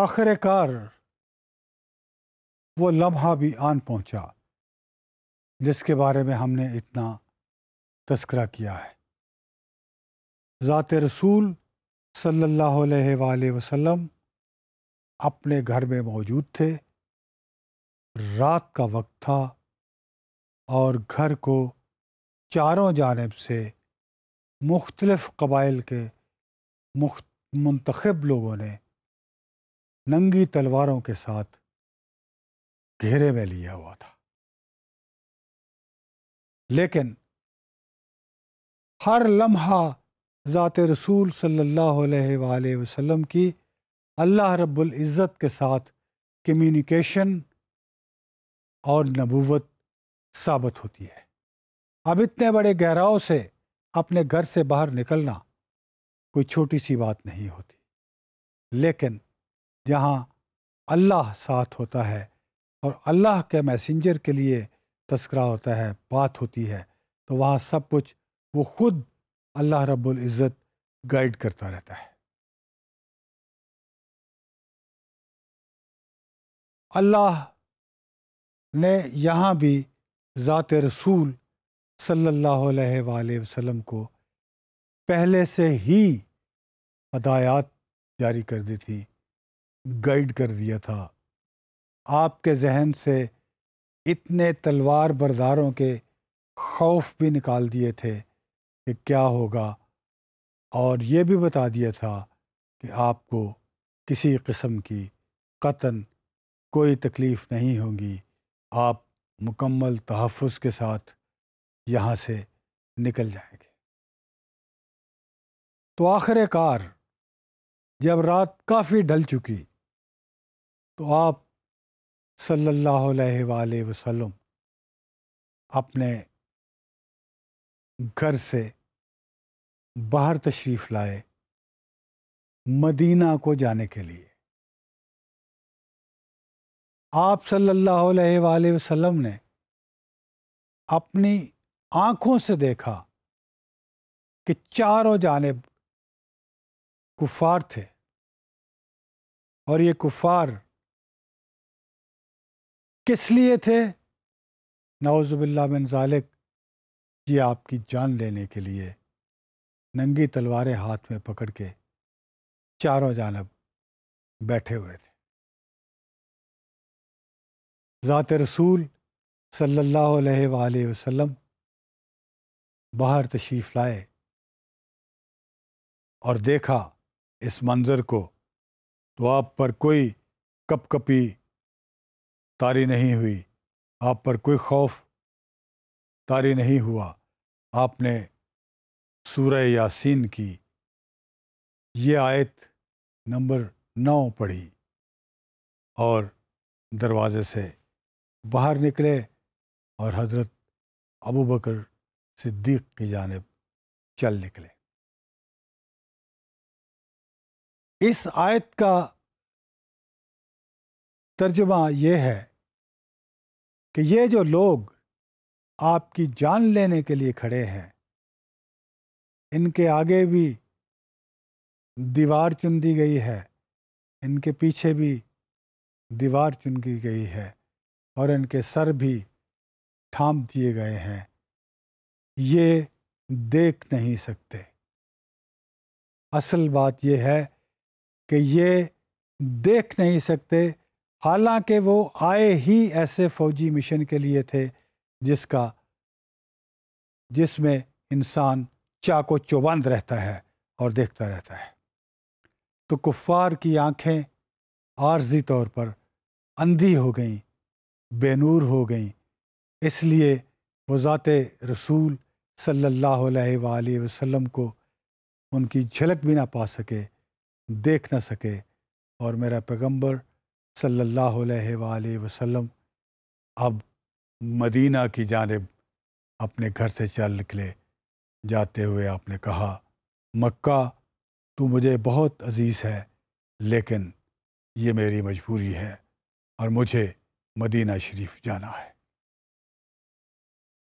आखिरकार वो लम्हा भी आन पहुंचा जिसके बारे में हमने इतना तस्करा किया है ज़ात रसूल सल्लल्लाहु अलैहि अपने घर में मौजूद थे रात का वक्त था और घर को चारों जानब से मुख्तलफ़ कबाइल के मुख्त मंतखब लोगों ने नंगी तलवारों के साथ घेरे में लिया हुआ था लेकिन हर लम्हा ज़ात रसूल सल्लल्लाहु अलैहि वसल्लम की अल्लाह रब्बुल इज़्ज़त के साथ कम्युनिकेशन और नबूवत साबित होती है अब इतने बड़े गहराव से अपने घर से बाहर निकलना कोई छोटी सी बात नहीं होती लेकिन जहाँ अल्लाह साथ होता है और अल्लाह के मैसेंजर के लिए तस्करा होता है बात होती है तो वहाँ सब कुछ वो खुद अल्लाह रब्बुल इज़्ज़त गाइड करता रहता है अल्लाह ने यहाँ भी ज़ात रसूल सल्लल्लाहु अलैहि वसल्लम को पहले से ही हदायत जारी कर दी थी गाइड कर दिया था आपके जहन से इतने तलवार बरदारों के खौफ भी निकाल दिए थे कि क्या होगा और ये भी बता दिया था कि आपको किसी किस्म की कतन कोई तकलीफ़ नहीं होगी आप मुकम्मल तहफ़ के साथ यहाँ से निकल जाएंगे तो आखिरकार जब रात काफ़ी ढल चुकी तो आप सल्लल्लाहु अलैहि वसल्लम अपने घर से बाहर तशरीफ़ लाए मदीना को जाने के लिए आप सल्लल्लाहु अलैहि वसल्लम ने अपनी आँखों से देखा कि चारों जानब कुफार थे और ये कुफार किस लिए थे नाउज़बिल्ला बिन जालिक ये आपकी जान लेने के लिए नंगी तलवारें हाथ में पकड़ के चारों जानब बैठे हुए थे ज़ात रसूल सल्लल्लाहु अलैहि वसल्लम बाहर तशरीफ़ लाए और देखा इस मंज़र को तो आप पर कोई कपकपी तारी नहीं हुई आप पर कोई खौफ तारी नहीं हुआ आपने सूरह यासीन की ये आयत नंबर नौ पढ़ी और दरवाज़े से बाहर निकले और हज़रत अबू बकर सिद्दीक़ की जानब चल निकले इस आयत का तर्जमा यह है कि ये जो लोग आपकी जान लेने के लिए खड़े हैं इनके आगे भी दीवार चुन दी गई है इनके पीछे भी दीवार चुन की गई है और इनके सर भी थाम दिए गए हैं ये देख नहीं सकते असल बात यह है कि ये देख नहीं सकते हालांकि वो आए ही ऐसे फौजी मिशन के लिए थे जिसका जिसमें इंसान चाको चौबंद रहता है और देखता रहता है तो कुफ़ार की आंखें आर्जी तौर पर अंधी हो गई बेनूर हो गई इसलिए वो ज़ात रसूल सल्लल्लाहु अलैहि को उनकी झलक भी ना पा सके देख ना सके और मेरा पैगम्बर सल्लल्लाहु अलैहि वसल्लम अब मदीना की जानब अपने घर से चल निकले जाते हुए आपने कहा मक्का तू मुझे बहुत अजीज़ है लेकिन ये मेरी मजबूरी है और मुझे मदीना शरीफ जाना है